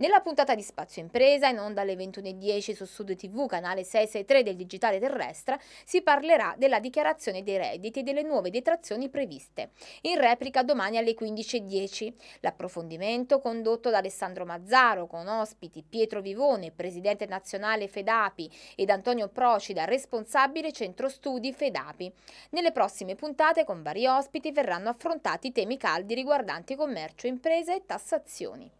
Nella puntata di Spazio Impresa, in onda alle 21.10 su Sud TV, canale 663 del Digitale Terrestre, si parlerà della dichiarazione dei redditi e delle nuove detrazioni previste. In replica domani alle 15.10. L'approfondimento condotto da Alessandro Mazzaro con ospiti Pietro Vivone, presidente nazionale Fedapi, ed Antonio Procida, responsabile centro studi Fedapi. Nelle prossime puntate con vari ospiti verranno affrontati temi caldi riguardanti commercio, imprese e tassazioni.